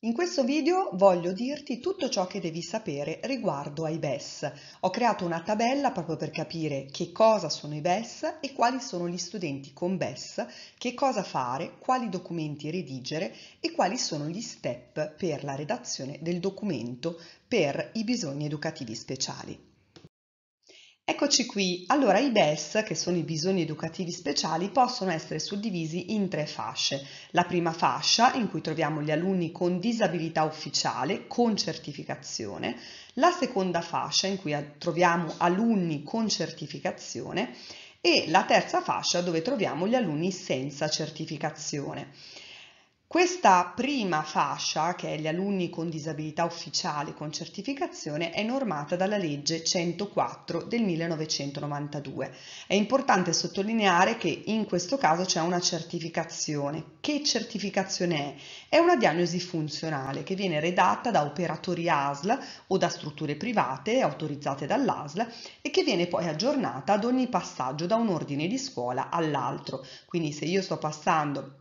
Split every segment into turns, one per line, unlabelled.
In questo video voglio dirti tutto ciò che devi sapere riguardo ai BES. Ho creato una tabella proprio per capire che cosa sono i BES e quali sono gli studenti con BES, che cosa fare, quali documenti redigere e quali sono gli step per la redazione del documento per i bisogni educativi speciali. Eccoci qui, allora i BES, che sono i bisogni educativi speciali, possono essere suddivisi in tre fasce. La prima fascia, in cui troviamo gli alunni con disabilità ufficiale, con certificazione, la seconda fascia, in cui troviamo alunni con certificazione, e la terza fascia, dove troviamo gli alunni senza certificazione. Questa prima fascia, che è gli alunni con disabilità ufficiali con certificazione, è normata dalla legge 104 del 1992. È importante sottolineare che in questo caso c'è una certificazione. Che certificazione è? È una diagnosi funzionale che viene redatta da operatori ASL o da strutture private autorizzate dall'ASL e che viene poi aggiornata ad ogni passaggio da un ordine di scuola all'altro. Quindi se io sto passando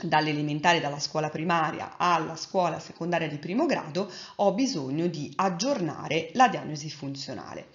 dall'elementare, dalla scuola primaria alla scuola secondaria di primo grado, ho bisogno di aggiornare la diagnosi funzionale.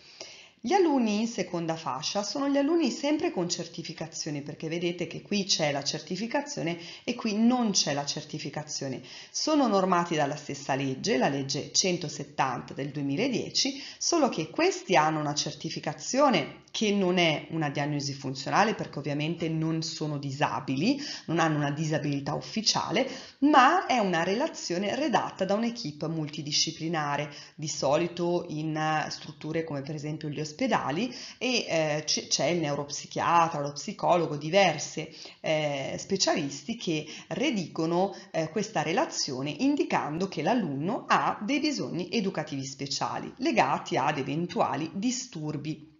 Gli alunni in seconda fascia sono gli alunni sempre con certificazione perché vedete che qui c'è la certificazione e qui non c'è la certificazione. Sono normati dalla stessa legge, la legge 170 del 2010, solo che questi hanno una certificazione che non è una diagnosi funzionale perché ovviamente non sono disabili, non hanno una disabilità ufficiale, ma è una relazione redatta da un'equipe multidisciplinare, di solito in strutture come per esempio gli ospedali ospedali e eh, c'è il neuropsichiatra, lo psicologo, diverse eh, specialisti che redigono eh, questa relazione indicando che l'alunno ha dei bisogni educativi speciali legati ad eventuali disturbi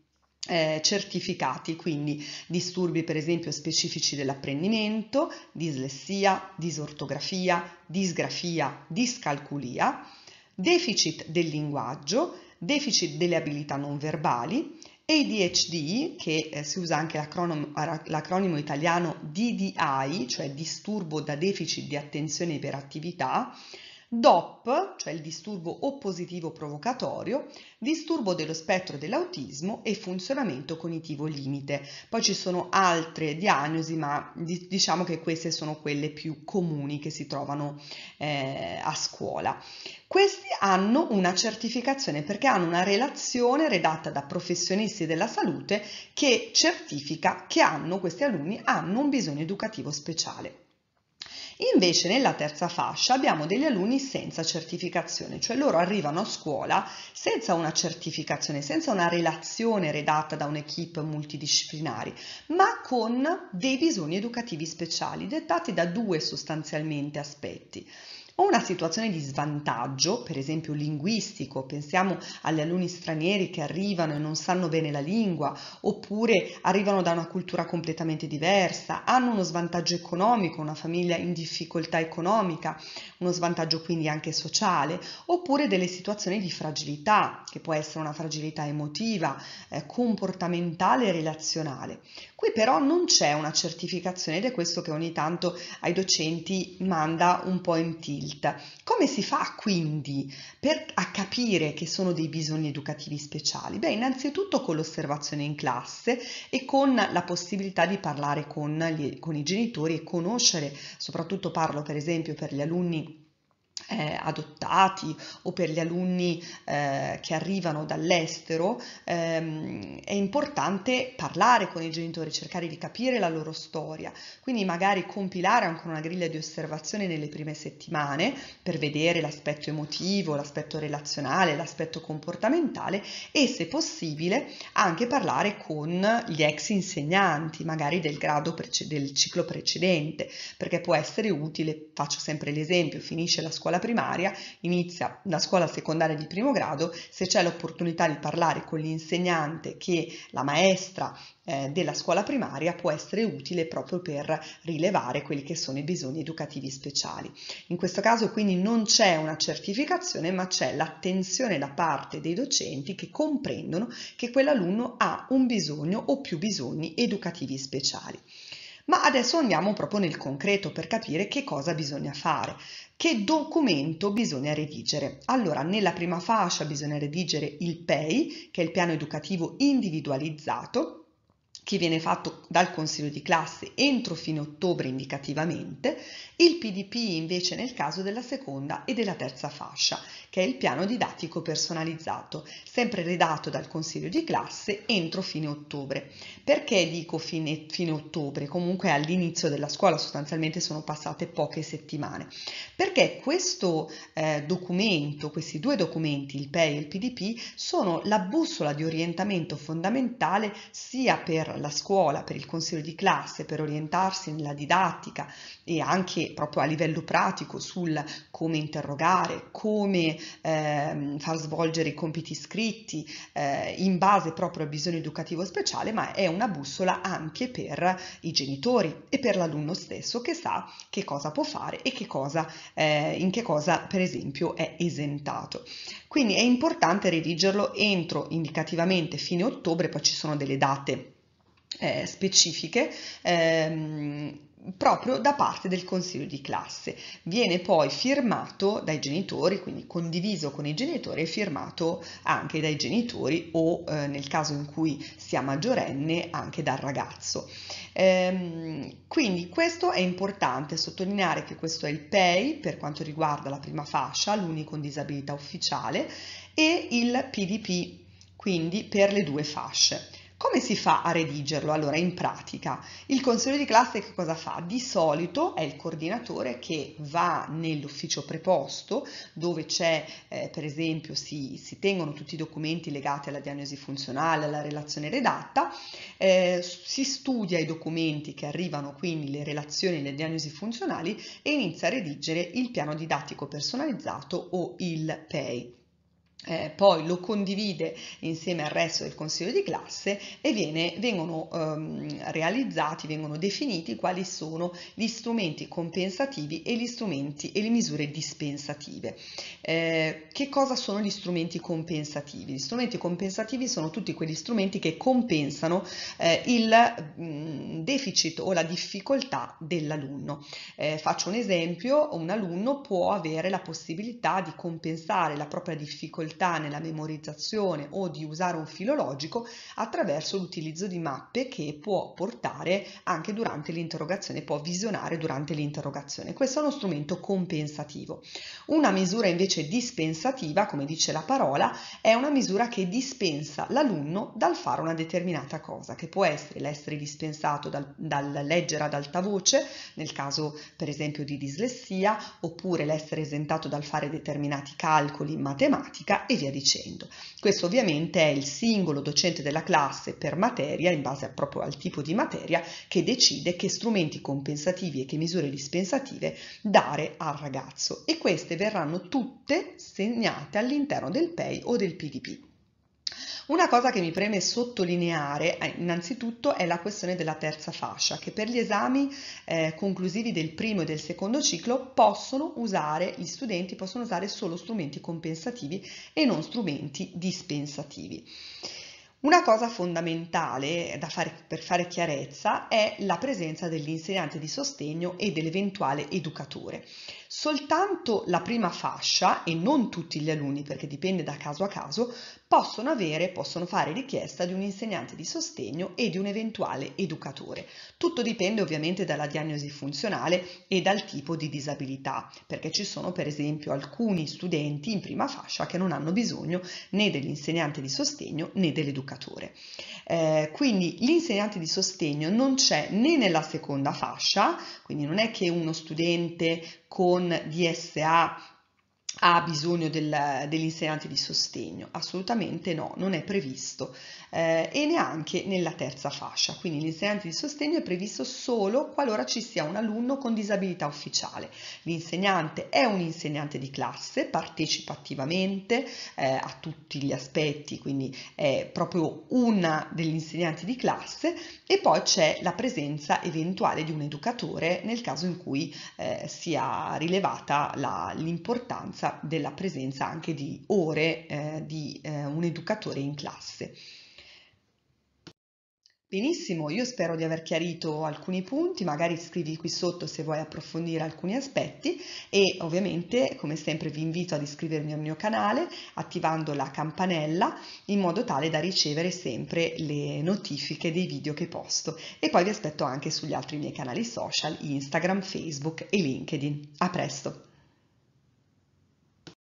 eh, certificati, quindi disturbi per esempio specifici dell'apprendimento, dislessia, disortografia, disgrafia, discalculia, deficit del linguaggio, deficit delle abilità non verbali, ADHD, che eh, si usa anche l'acronimo italiano DDI, cioè disturbo da deficit di attenzione e iperattività, DOP, cioè il disturbo oppositivo provocatorio, disturbo dello spettro dell'autismo e funzionamento cognitivo limite. Poi ci sono altre diagnosi, ma diciamo che queste sono quelle più comuni che si trovano eh, a scuola. Questi hanno una certificazione perché hanno una relazione redatta da professionisti della salute che certifica che hanno, questi alunni hanno un bisogno educativo speciale. Invece nella terza fascia abbiamo degli alunni senza certificazione, cioè loro arrivano a scuola senza una certificazione, senza una relazione redatta da un'equipe multidisciplinare, ma con dei bisogni educativi speciali dettati da due sostanzialmente aspetti o una situazione di svantaggio, per esempio linguistico, pensiamo agli alunni stranieri che arrivano e non sanno bene la lingua, oppure arrivano da una cultura completamente diversa, hanno uno svantaggio economico, una famiglia in difficoltà economica, uno svantaggio quindi anche sociale, oppure delle situazioni di fragilità, che può essere una fragilità emotiva, eh, comportamentale e relazionale. Qui però non c'è una certificazione ed è questo che ogni tanto ai docenti manda un po' in tilt tilt. Come si fa quindi per, a capire che sono dei bisogni educativi speciali? Beh, innanzitutto con l'osservazione in classe e con la possibilità di parlare con, gli, con i genitori e conoscere, soprattutto parlo per esempio per gli alunni eh, adottati o per gli alunni eh, che arrivano dall'estero, ehm, è importante parlare con i genitori, cercare di capire la loro storia, quindi magari compilare ancora una griglia di osservazione nelle prime settimane per vedere l'aspetto emotivo, l'aspetto relazionale, l'aspetto comportamentale e se possibile anche parlare con gli ex insegnanti, magari del grado del ciclo precedente, perché può essere utile, faccio sempre l'esempio, finisce la scuola scuola primaria, inizia la scuola secondaria di primo grado, se c'è l'opportunità di parlare con l'insegnante che la maestra eh, della scuola primaria può essere utile proprio per rilevare quelli che sono i bisogni educativi speciali. In questo caso quindi non c'è una certificazione ma c'è l'attenzione da parte dei docenti che comprendono che quell'alunno ha un bisogno o più bisogni educativi speciali. Ma adesso andiamo proprio nel concreto per capire che cosa bisogna fare, che documento bisogna redigere. Allora, nella prima fascia bisogna redigere il PEI, che è il piano educativo individualizzato, che viene fatto dal consiglio di classe entro fine ottobre indicativamente, il PDP invece nel caso della seconda e della terza fascia, che è il piano didattico personalizzato, sempre redatto dal consiglio di classe entro fine ottobre. Perché dico fine, fine ottobre? Comunque all'inizio della scuola sostanzialmente sono passate poche settimane, perché questo eh, documento, questi due documenti, il PEI e il PDP, sono la bussola di orientamento fondamentale sia per la scuola, per il consiglio di classe, per orientarsi nella didattica e anche proprio a livello pratico sul come interrogare, come eh, far svolgere i compiti scritti eh, in base proprio al bisogno educativo speciale, ma è una bussola anche per i genitori e per l'alunno stesso che sa che cosa può fare e che cosa, eh, in che cosa per esempio è esentato. Quindi è importante redigerlo entro indicativamente fine ottobre, poi ci sono delle date eh, specifiche ehm, proprio da parte del consiglio di classe. Viene poi firmato dai genitori, quindi condiviso con i genitori e firmato anche dai genitori o eh, nel caso in cui sia maggiorenne anche dal ragazzo. Ehm, quindi questo è importante sottolineare che questo è il PEI per quanto riguarda la prima fascia, l'unico con disabilità ufficiale e il PDP quindi per le due fasce. Come si fa a redigerlo? Allora, in pratica, il consiglio di classe che cosa fa? Di solito è il coordinatore che va nell'ufficio preposto, dove c'è, eh, per esempio, si, si, tengono tutti i documenti legati alla diagnosi funzionale, alla relazione redatta, eh, si studia i documenti che arrivano, quindi le relazioni, e le diagnosi funzionali, e inizia a redigere il piano didattico personalizzato o il PEI eh, poi lo condivide insieme al resto del consiglio di classe e viene, vengono ehm, realizzati, vengono definiti quali sono gli strumenti compensativi e gli strumenti e le misure dispensative. Eh, che cosa sono gli strumenti compensativi? Gli strumenti compensativi sono tutti quegli strumenti che compensano eh, il mh, mm, deficit o la difficoltà dell'alunno. Eh, faccio un esempio, un alunno può avere la possibilità di compensare la propria difficoltà difficoltà nella memorizzazione o di usare un filologico attraverso l'utilizzo di mappe che può portare anche durante l'interrogazione, può visionare durante l'interrogazione. Questo è uno strumento compensativo. Una misura invece dispensativa, come dice la parola, è una misura che dispensa l'alunno dal fare una determinata cosa, che può essere l'essere dispensato dal, dal leggere ad alta voce, nel caso per esempio di dislessia, oppure l'essere esentato dal fare determinati calcoli in matematica, e via dicendo. Questo ovviamente è il singolo docente della classe per materia, in base proprio al tipo di materia, che decide che strumenti compensativi e che misure dispensative dare al ragazzo e queste verranno tutte segnate all'interno del PEI o del PDP. Una cosa che mi preme sottolineare eh, innanzitutto è la questione della terza fascia, che per gli esami eh, conclusivi del primo e del secondo ciclo possono usare, gli studenti possono usare solo strumenti compensativi e non strumenti dispensativi. Una cosa fondamentale eh, fare, per fare chiarezza è la presenza dell'insegnante di sostegno e dell'eventuale educatore. Soltanto la prima fascia, e non tutti gli alunni perché dipende da caso a caso, possono avere, possono fare richiesta di un insegnante di sostegno e di un eventuale educatore. Tutto dipende ovviamente dalla diagnosi funzionale e dal tipo di disabilità, perché ci sono per esempio alcuni studenti in prima fascia che non hanno bisogno né dell'insegnante di sostegno né dell'educatore. Eh, quindi l'insegnante di sostegno non c'è né nella seconda fascia, quindi non è che uno studente con DSA ha bisogno del, dell'insegnante di sostegno? Assolutamente no, non è previsto eh, e neanche nella terza fascia, quindi l'insegnante di sostegno è previsto solo qualora ci sia un alunno con disabilità ufficiale. L'insegnante è un insegnante di classe, partecipa attivamente eh, a tutti gli aspetti, quindi è proprio una degli insegnanti di classe e poi c'è la presenza eventuale di un educatore nel caso in cui eh, sia rilevata l'importanza mancanza della presenza anche di ore eh, di eh, un educatore in classe. Benissimo, io spero di aver chiarito alcuni punti, magari scrivi qui sotto se vuoi approfondire alcuni aspetti e ovviamente come sempre vi invito ad iscrivermi al mio canale attivando la campanella in modo tale da ricevere sempre le notifiche dei video che posto e poi vi aspetto anche sugli altri miei canali social Instagram, Facebook e LinkedIn. A presto!